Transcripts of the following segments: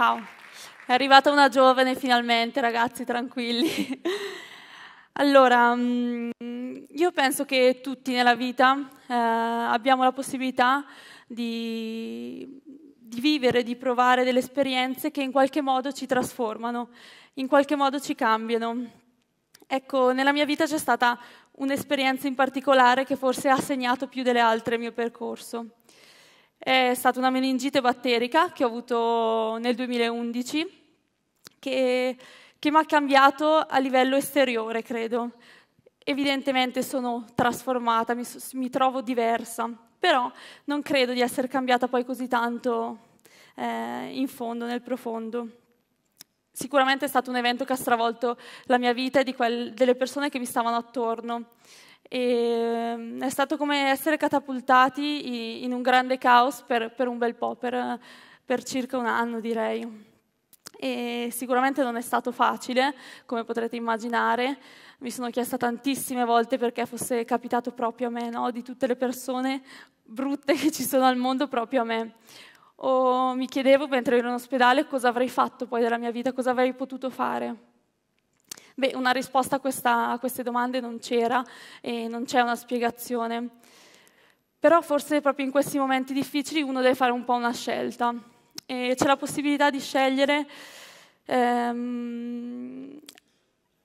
Ciao. È arrivata una giovane finalmente, ragazzi, tranquilli. Allora, mm, io penso che tutti nella vita eh, abbiamo la possibilità di, di vivere, di provare delle esperienze che in qualche modo ci trasformano, in qualche modo ci cambiano. Ecco, nella mia vita c'è stata un'esperienza in particolare che forse ha segnato più delle altre il mio percorso. È stata una meningite batterica che ho avuto nel 2011 che, che mi ha cambiato a livello esteriore, credo. Evidentemente sono trasformata, mi, mi trovo diversa, però non credo di essere cambiata poi così tanto eh, in fondo, nel profondo. Sicuramente è stato un evento che ha stravolto la mia vita e di quel, delle persone che mi stavano attorno. E mm, è stato come essere catapultati in un grande caos per, per un bel po', per, per, circa un anno direi. E sicuramente non è stato facile, come potrete immaginare. Mi sono chiesta tantissime volte perché fosse capitato proprio a me, no? di tutte le persone brutte che ci sono al mondo, proprio a me. O mi chiedevo mentre ero in ospedale cosa avrei fatto poi della mia vita, cosa avrei potuto fare. Beh, una risposta a, questa, a queste domande non c'era e non c'è una spiegazione. Però forse proprio in questi momenti difficili uno deve fare un po' una scelta. E c'è la possibilità di scegliere ehm,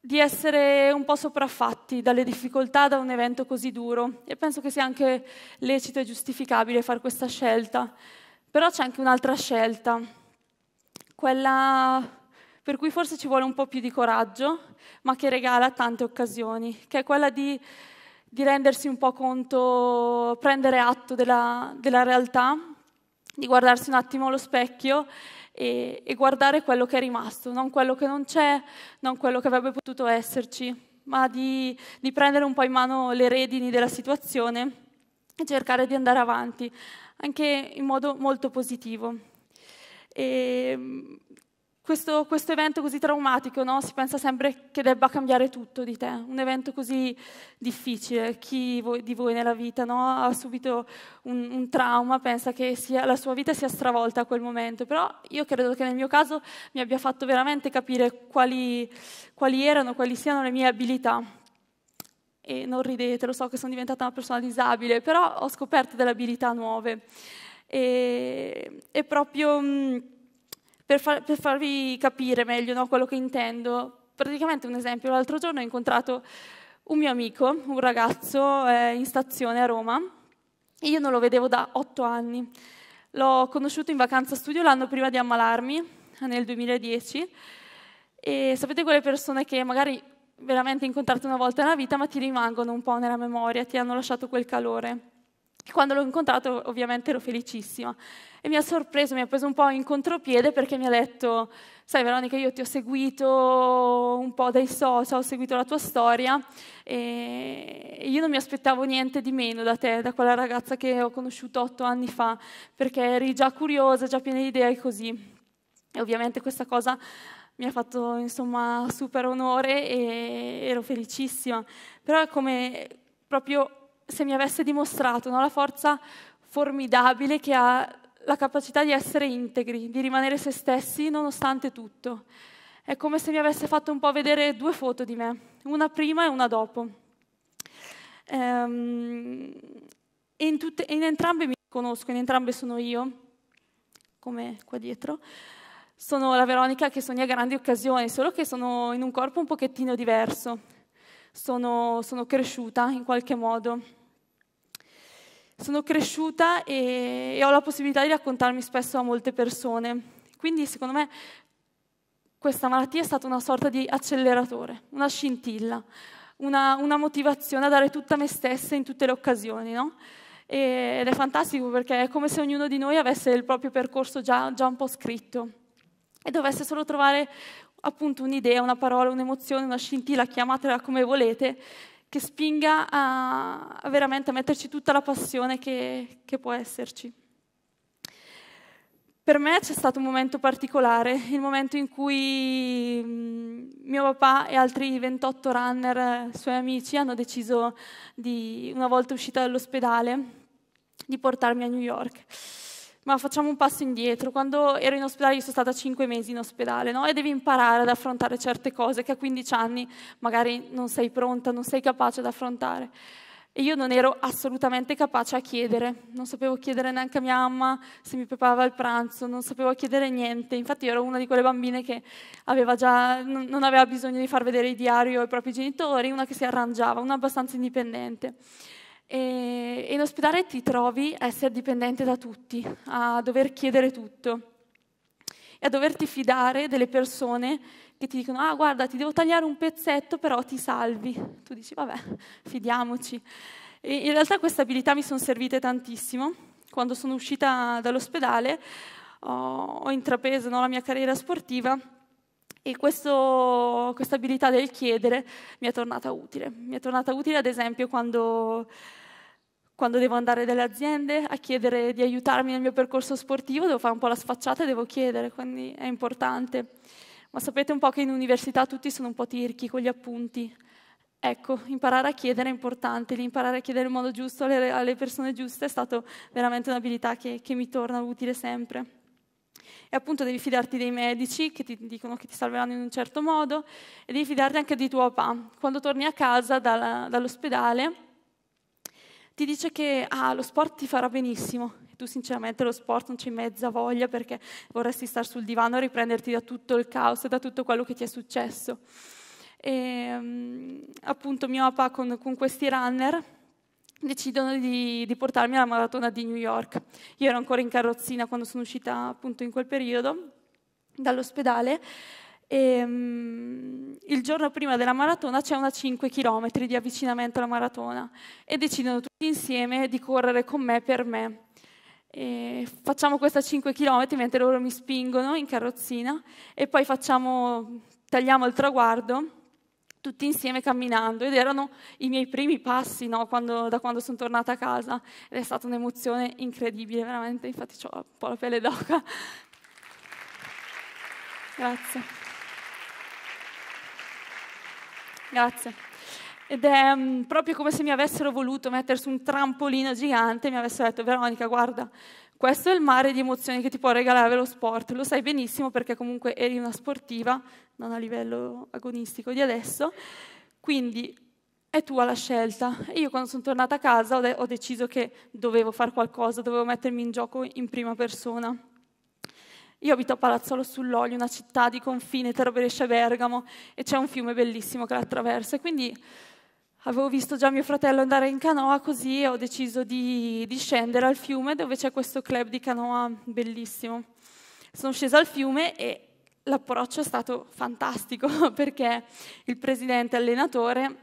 di essere un po' sopraffatti dalle difficoltà da un evento così duro e penso che sia anche lecito e giustificabile fare questa scelta. Però c'è anche un'altra scelta, quella per cui forse ci vuole un po' più di coraggio, ma che regala tante occasioni, che è quella di, di rendersi un po' conto, prendere atto della, della, realtà, di guardarsi un attimo allo specchio e, e guardare quello che è rimasto, non quello che non c'è, non quello che avrebbe potuto esserci ma di, di, prendere un po' in mano le redini della situazione e cercare di andare avanti, anche in modo molto positivo. E questo, questo evento così traumatico, no? si pensa sempre che debba cambiare tutto di te, un evento così difficile, chi di voi nella vita no? ha subito un, un trauma, pensa che sia, la sua vita sia stravolta a quel momento, però io credo che nel mio caso mi abbia fatto veramente capire quali, quali erano, quali siano le mie abilità e non ridete, lo so che sono diventata una persona disabile, però ho scoperto delle abilità nuove. E, e proprio mh, per, far, per farvi capire meglio no, quello che intendo, praticamente un esempio, l'altro giorno ho incontrato un mio amico, un ragazzo eh, in stazione a Roma, io non lo vedevo da otto anni. L'ho conosciuto in vacanza studio l'anno prima di ammalarmi, nel 2010, e sapete quelle persone che magari veramente incontrate una volta nella vita, ma ti rimangono un po' nella memoria, ti hanno lasciato quel calore. Quando l'ho incontrato ovviamente ero felicissima e mi ha sorpreso, mi ha preso un po' in contropiede perché mi ha detto, sai Veronica io ti ho seguito un po' dai social, ho seguito la tua storia e io non mi aspettavo niente di meno da te, da quella ragazza che ho conosciuto otto anni fa, perché eri già curiosa, già piena di idee e così. E ovviamente questa cosa mi ha fatto insomma super onore e ero felicissima, però è come proprio se mi avesse dimostrato no? la forza formidabile che ha la capacità di essere integri, di rimanere se stessi nonostante tutto. È come se mi avesse fatto un po' vedere due foto di me, una prima e una dopo. Ehm, in, tutte, in entrambe mi conosco, in entrambe sono io, come qua dietro. Sono la Veronica che sogna grandi occasioni, solo che sono in un corpo un pochettino diverso sono, sono cresciuta in qualche modo. Sono cresciuta e, e ho la possibilità di raccontarmi spesso a molte persone. Quindi secondo me questa malattia è stata una sorta di acceleratore, una scintilla, una, una, motivazione a dare tutta me stessa in tutte le occasioni, no? E, ed è fantastico perché è come se ognuno di noi avesse il proprio percorso già, già un po' scritto e dovesse solo trovare appunto un'idea, una parola, un'emozione, una scintilla, chiamatela come volete, che spinga a, a veramente a metterci tutta la passione che, che può esserci. Per me c'è stato un momento particolare, il momento in cui mm, mio papà e altri 28 runner, eh, suoi amici, hanno deciso, di, una volta uscita dall'ospedale, di portarmi a New York ma facciamo un passo indietro. Quando ero in ospedale, io sono stata 5 mesi in ospedale, no? E devi imparare ad affrontare certe cose che a 15 anni magari non sei pronta, non sei capace ad affrontare. E io non ero assolutamente capace a chiedere, non sapevo chiedere neanche a mia mamma se mi preparava il pranzo, non sapevo chiedere niente. Infatti ero una di quelle bambine che aveva già, non aveva bisogno di far vedere i diari ai propri genitori, una che si arrangiava, una abbastanza indipendente. E in ospedale ti trovi a essere dipendente da tutti, a dover chiedere tutto e a doverti fidare delle persone che ti dicono ah guarda ti devo tagliare un pezzetto però ti salvi. Tu dici vabbè fidiamoci. E in realtà queste abilità mi sono servite tantissimo. Quando sono uscita dall'ospedale ho, intrapreso no, la mia carriera sportiva e questa abilità del chiedere mi è tornata utile. Mi è tornata utile ad esempio quando, quando devo andare dalle aziende a chiedere di aiutarmi nel mio percorso sportivo, devo fare un po' la sfacciata e devo chiedere, quindi è importante. Ma sapete un po' che in università tutti sono un po' tirchi con gli appunti. Ecco, imparare a chiedere è importante, imparare a chiedere in modo giusto alle, alle persone giuste è stata veramente un'abilità che, che mi torna utile sempre. E appunto devi fidarti dei medici che ti dicono che ti salveranno in un certo modo e devi fidarti anche di tuo papà. Quando torni a casa dalla, dall'ospedale ti dice che ah, lo sport ti farà benissimo. E tu sinceramente lo sport non c'è mezza voglia perché vorresti stare sul divano a riprenderti da tutto il caos e da tutto quello che ti è successo. E, ehm, appunto mio papà con, con questi runner decidono di, di, portarmi alla maratona di New York. Io ero ancora in carrozzina quando sono uscita appunto in quel periodo dall'ospedale e um, il giorno prima della maratona c'è una 5 km di avvicinamento alla maratona e decidono tutti insieme di correre con me per me. E facciamo questa 5 km mentre loro mi spingono in carrozzina e poi facciamo, tagliamo il traguardo tutti insieme camminando ed erano i miei primi passi no? quando, da quando sono tornata a casa ed è stata un'emozione incredibile, veramente, infatti ho un po' la pelle d'oca. Grazie. Grazie. Ed è um, proprio come se mi avessero voluto mettere su un trampolino gigante e mi avessero detto Veronica, guarda, questo è il mare di emozioni che ti può regalare lo sport, lo sai benissimo perché comunque eri una sportiva, non a livello agonistico di adesso, quindi è tua la scelta. io quando sono tornata a casa ho, de- ho deciso che dovevo fare qualcosa, dovevo mettermi in gioco in prima persona. Io abito a Palazzolo sull'Olio, una città di confine tra Brescia e Bergamo, e c'è un fiume bellissimo che l'attraversa, quindi avevo visto già mio fratello andare in canoa, così ho deciso di, di, scendere al fiume dove c'è questo club di canoa bellissimo. Sono scesa al fiume e l'approccio è stato fantastico perché il presidente allenatore,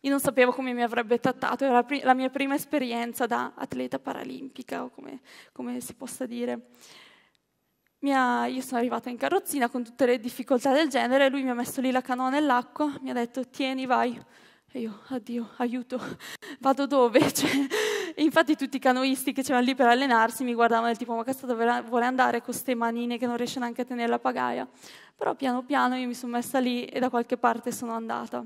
io non sapevo come mi avrebbe trattato, era la, mia prima esperienza da atleta paralimpica o come, come si possa dire. Ha, io sono arrivata in carrozzina con tutte le difficoltà del genere, lui mi ha messo lì la canoa nell'acqua, mi ha detto tieni vai, e io, addio, aiuto, vado dove? Cioè, infatti tutti i canoisti che c'erano lì per allenarsi mi guardavano del tipo, ma cazzo dove vuole andare con queste manine che non riesce neanche a tenere la pagaia? Però piano piano io mi sono messa lì e da qualche parte sono andata.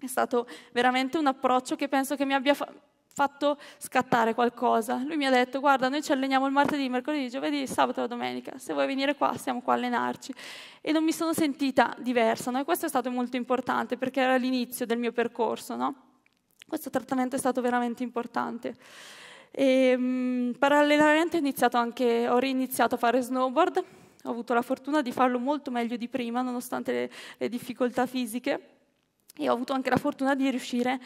È stato veramente un approccio che penso che mi abbia fa- fatto scattare qualcosa. Lui mi ha detto, guarda, noi ci alleniamo il martedì, mercoledì, giovedì, sabato e domenica, se vuoi venire qua siamo qua a allenarci. E non mi sono sentita diversa, no? e questo è stato molto importante perché era l'inizio del mio percorso. No? Questo trattamento è stato veramente importante. E, ehm, mh, parallelamente ho, iniziato anche, ho riniziato a fare snowboard, ho avuto la fortuna di farlo molto meglio di prima, nonostante le, le difficoltà fisiche, e ho avuto anche la fortuna di riuscire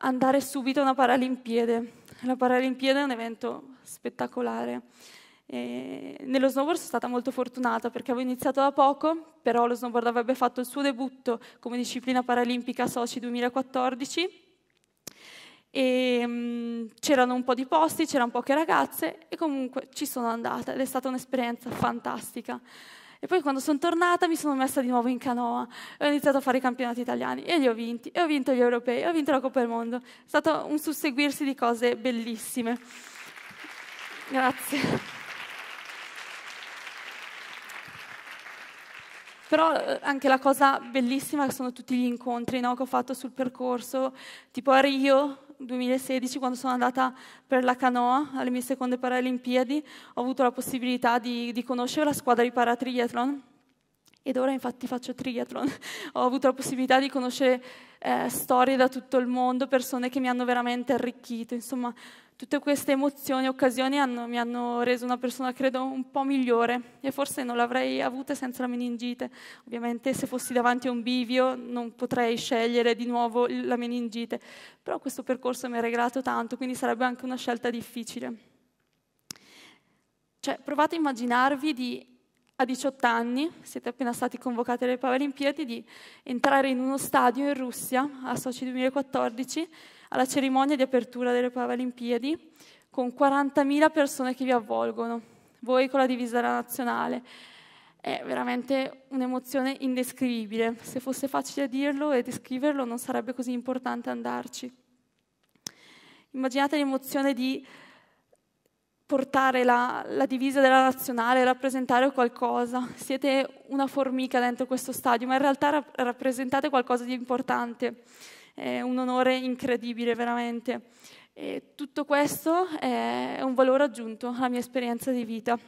andare subito a una Paralimpiade. La Paralimpiade è un evento spettacolare. E nello snowboard sono stata molto fortunata perché avevo iniziato da poco, però lo snowboard avrebbe fatto il suo debutto come disciplina paralimpica Sochi 2014 e um, c'erano un po' di posti, c'erano poche ragazze e comunque ci sono andata ed è stata un'esperienza fantastica. E poi quando sono tornata mi sono messa di nuovo in canoa e ho iniziato a fare i campionati italiani e li ho vinti, e ho vinto gli europei, e ho vinto la Coppa del Mondo. È stato un susseguirsi di cose bellissime. Grazie. Però eh, anche la cosa bellissima sono tutti gli incontri no, che ho fatto sul percorso, tipo a Rio, 2016 quando sono andata per la canoa alle mie seconde Paralimpiadi, ho avuto la possibilità di, di conoscere la squadra di paratriathlon ed ora infatti faccio triathlon. ho avuto la possibilità di conoscere eh, storie da tutto il mondo, persone che mi hanno veramente arricchito, insomma tutte queste emozioni e occasioni hanno, mi hanno reso una persona, credo, un po' migliore e forse non l'avrei avuta senza la meningite. Ovviamente se fossi davanti a un bivio non potrei scegliere di nuovo la meningite, però questo percorso mi ha regalato tanto, quindi sarebbe anche una scelta difficile. Cioè, provate a immaginarvi di a 18 anni, siete appena stati convocati alle Paralimpiadi, di entrare in uno stadio in Russia a Sochi 2014 alla cerimonia di apertura delle Paralimpiadi con 40.000 persone che vi avvolgono, voi con la divisa della nazionale. È veramente un'emozione indescrivibile. Se fosse facile dirlo e descriverlo non sarebbe così importante andarci. Immaginate l'emozione di portare la, la, divisa della nazionale, rappresentare qualcosa. Siete una formica dentro questo stadio, ma in realtà ra- rappresentate qualcosa di importante. È un onore incredibile, veramente. E tutto questo è un valore aggiunto alla mia esperienza di vita.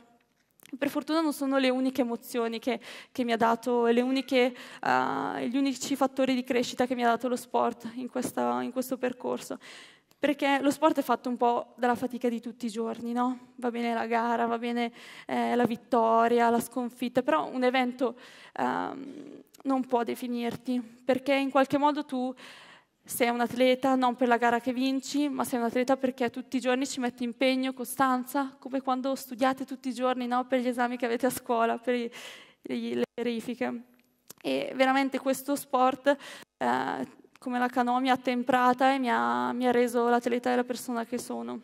Per fortuna non sono le uniche emozioni che, che mi ha dato, uniche, uh, gli unici fattori di crescita che mi ha dato lo sport in, questa, in questo percorso perché lo sport è fatto un po' dalla fatica di tutti i giorni, no? Va bene la gara, va bene eh, la vittoria, la sconfitta, però un evento ehm, non può definirti, perché in qualche modo tu sei un atleta non per la gara che vinci, ma sei un atleta perché tutti i giorni ci metti impegno, costanza, come quando studiate tutti i giorni no? per gli esami che avete a scuola, per gli, le verifiche. E veramente questo sport eh, come la canoa mi ha temprata e mi ha, mi ha reso la teletta della persona che sono.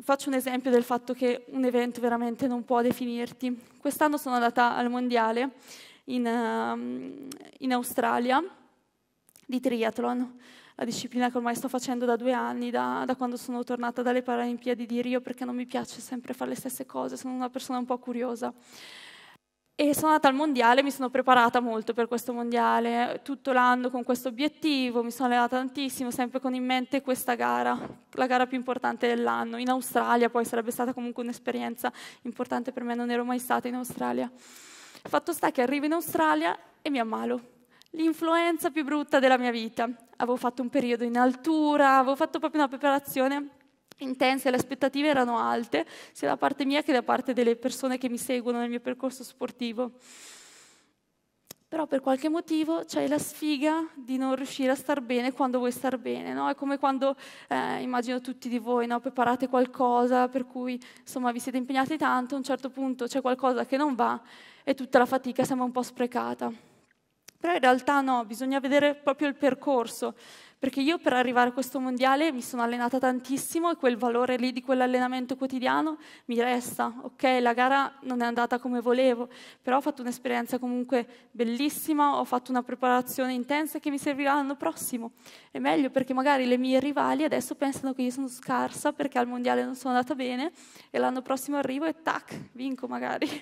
Faccio un esempio del fatto che un evento veramente non può definirti. Quest'anno sono andata al mondiale in, uh, in Australia di triathlon, la disciplina che ormai sto facendo da due anni, da, da, quando sono tornata dalle Paralimpiadi di Rio, perché non mi piace sempre fare le stesse cose, sono una persona un po' curiosa e sono andata al mondiale, mi sono preparata molto per questo mondiale, tutto l'anno con questo obiettivo, mi sono allenata tantissimo, sempre con in mente questa gara, la gara più importante dell'anno, in Australia poi sarebbe stata comunque un'esperienza importante per me, non ero mai stata in Australia. Fatto sta che arrivo in Australia e mi ammalo. L'influenza più brutta della mia vita. Avevo fatto un periodo in altura, avevo fatto proprio una preparazione intense, le aspettative erano alte, sia da parte mia che da parte delle persone che mi seguono nel mio percorso sportivo. Però per qualche motivo c'è la sfiga di non riuscire a star bene quando vuoi star bene, no? È come quando, eh, immagino tutti di voi, no? preparate qualcosa per cui insomma, vi siete impegnati tanto, a un certo punto c'è qualcosa che non va e tutta la fatica sembra un po' sprecata. Però in realtà no, bisogna vedere proprio il percorso, perché io per arrivare a questo mondiale mi sono allenata tantissimo e quel valore lì di quell'allenamento quotidiano mi resta. Ok, la gara non è andata come volevo, però ho fatto un'esperienza comunque bellissima, ho fatto una preparazione intensa che mi servirà l'anno prossimo. È meglio perché magari le mie rivali adesso pensano che io sono scarsa perché al mondiale non sono andata bene e l'anno prossimo arrivo e tac, vinco magari.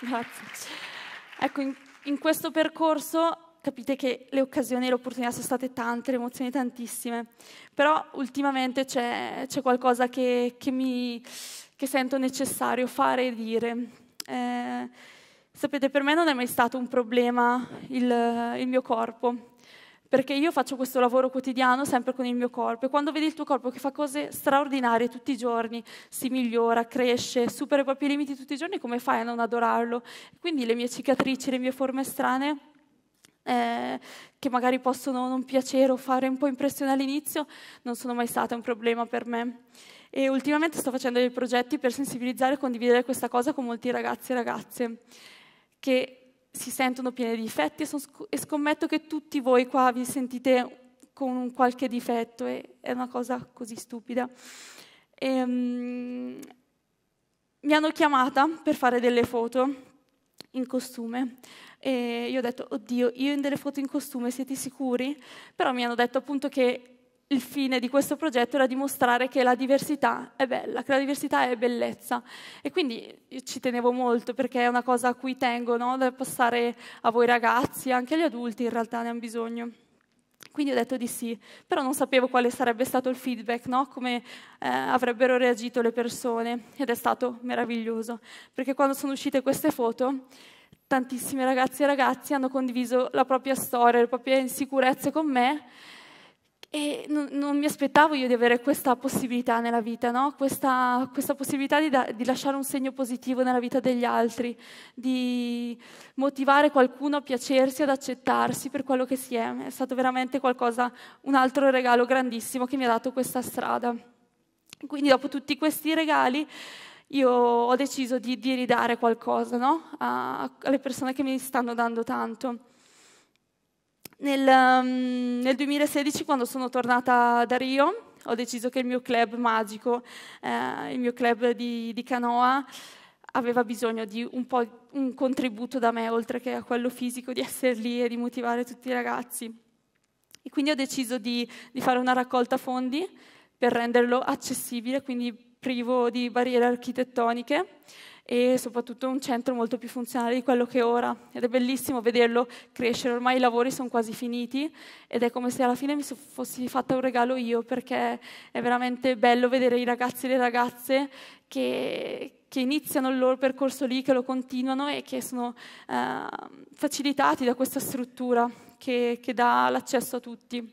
Grazie. Ecco, in questo percorso capite che le occasioni e le opportunità sono state tante, le emozioni tantissime, però ultimamente c'è, c'è qualcosa che, che, mi, che, sento necessario fare e dire. Eh, sapete, per me non è mai stato un problema il, il mio corpo perché io faccio questo lavoro quotidiano sempre con il mio corpo e quando vedi il tuo corpo che fa cose straordinarie tutti i giorni, si migliora, cresce, supera i propri limiti tutti i giorni, come fai a non adorarlo? Quindi le mie cicatrici, le mie forme strane, eh, che magari possono non piacere o fare un po' impressione all'inizio, non sono mai state un problema per me. E ultimamente sto facendo dei progetti per sensibilizzare e condividere questa cosa con molti ragazzi e ragazze, che si sentono pieni di difetti e, sc- e, scommetto che tutti voi qua vi sentite con un qualche difetto e è una cosa così stupida. E, um, mi hanno chiamata per fare delle foto in costume e io ho detto, oddio, io in delle foto in costume siete sicuri? Però mi hanno detto appunto che il fine di questo progetto era dimostrare che la diversità è bella, che la diversità è bellezza. E quindi ci tenevo molto perché è una cosa a cui tengo, no? da passare a voi ragazzi, anche agli adulti in realtà ne hanno bisogno. Quindi ho detto di sì, però non sapevo quale sarebbe stato il feedback, no? come eh, avrebbero reagito le persone ed è stato meraviglioso, perché quando sono uscite queste foto tantissime ragazze e ragazzi hanno condiviso la propria storia, le proprie insicurezze con me e non, non, mi aspettavo io di avere questa possibilità nella vita, no? questa, questa, possibilità di, da, di, lasciare un segno positivo nella vita degli altri, di motivare qualcuno a piacersi, ad accettarsi per quello che si è. È stato veramente qualcosa, un altro regalo grandissimo che mi ha dato questa strada. Quindi dopo tutti questi regali io ho deciso di, di ridare qualcosa no? a, alle persone che mi stanno dando tanto. Nel, um, nel 2016, quando sono tornata da Rio, ho deciso che il mio club magico, eh, il mio club di, di, canoa, aveva bisogno di un po' un contributo da me, oltre che a quello fisico, di essere lì e di motivare tutti i ragazzi. E quindi ho deciso di, di fare una raccolta fondi per renderlo accessibile, quindi privo di barriere architettoniche e soprattutto un centro molto più funzionale di quello che è ora ed è bellissimo vederlo crescere, ormai i lavori sono quasi finiti ed è come se alla fine mi fossi fatta un regalo io perché è veramente bello vedere i ragazzi e le ragazze che, che iniziano il loro percorso lì, che lo continuano e che sono eh, facilitati da questa struttura che, che dà l'accesso a tutti.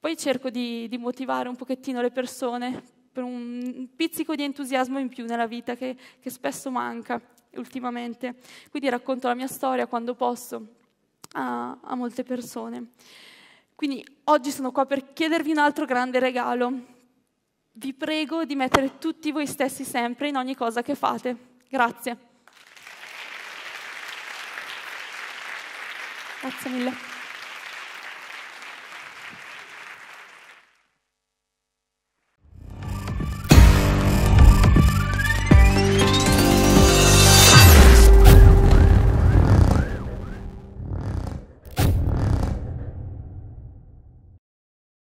Poi cerco di, di motivare un pochettino le persone per un pizzico di entusiasmo in più nella vita che, che spesso manca ultimamente. Quindi racconto la mia storia quando posso a, a molte persone. Quindi oggi sono qua per chiedervi un altro grande regalo. Vi prego di mettere tutti voi stessi sempre in ogni cosa che fate. Grazie. Grazie mille.